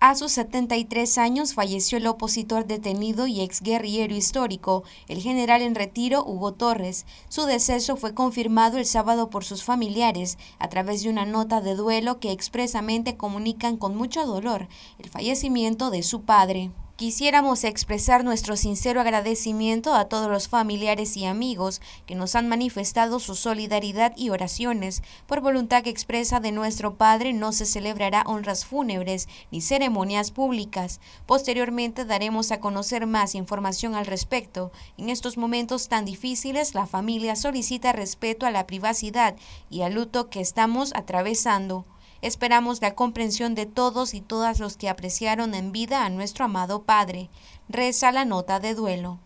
A sus 73 años falleció el opositor detenido y ex guerrillero histórico, el general en retiro Hugo Torres. Su deceso fue confirmado el sábado por sus familiares a través de una nota de duelo que expresamente comunican con mucho dolor el fallecimiento de su padre. Quisiéramos expresar nuestro sincero agradecimiento a todos los familiares y amigos que nos han manifestado su solidaridad y oraciones. Por voluntad que expresa de nuestro Padre no se celebrará honras fúnebres ni ceremonias públicas. Posteriormente daremos a conocer más información al respecto. En estos momentos tan difíciles, la familia solicita respeto a la privacidad y al luto que estamos atravesando. Esperamos la comprensión de todos y todas los que apreciaron en vida a nuestro amado Padre, reza la nota de duelo.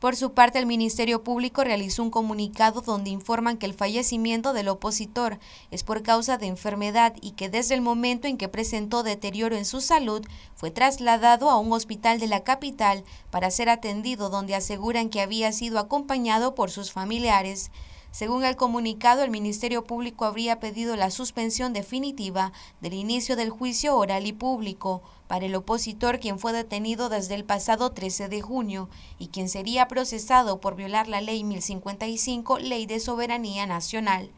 Por su parte, el Ministerio Público realizó un comunicado donde informan que el fallecimiento del opositor es por causa de enfermedad y que desde el momento en que presentó deterioro en su salud, fue trasladado a un hospital de la capital para ser atendido donde aseguran que había sido acompañado por sus familiares. Según el comunicado, el Ministerio Público habría pedido la suspensión definitiva del inicio del juicio oral y público para el opositor quien fue detenido desde el pasado 13 de junio y quien sería procesado por violar la Ley 1055, Ley de Soberanía Nacional.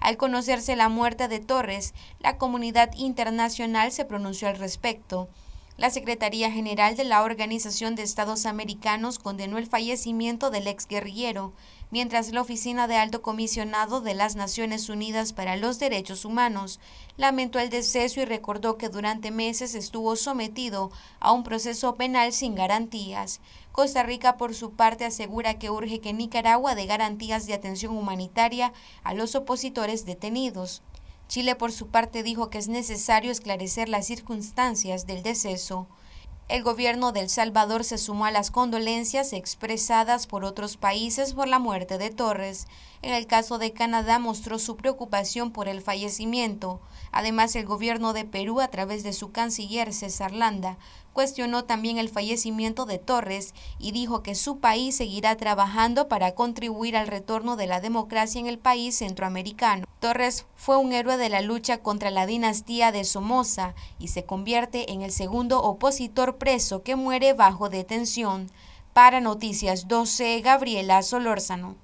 Al conocerse la muerte de Torres, la comunidad internacional se pronunció al respecto. La Secretaría General de la Organización de Estados Americanos condenó el fallecimiento del ex guerrillero, mientras la Oficina de Alto Comisionado de las Naciones Unidas para los Derechos Humanos lamentó el deceso y recordó que durante meses estuvo sometido a un proceso penal sin garantías. Costa Rica, por su parte, asegura que urge que Nicaragua dé garantías de atención humanitaria a los opositores detenidos. Chile, por su parte, dijo que es necesario esclarecer las circunstancias del deceso el gobierno de El Salvador se sumó a las condolencias expresadas por otros países por la muerte de Torres. En el caso de Canadá mostró su preocupación por el fallecimiento. Además, el gobierno de Perú, a través de su canciller César Landa, cuestionó también el fallecimiento de Torres y dijo que su país seguirá trabajando para contribuir al retorno de la democracia en el país centroamericano. Torres fue un héroe de la lucha contra la dinastía de Somoza y se convierte en el segundo opositor preso que muere bajo detención. Para Noticias 12, Gabriela Solórzano.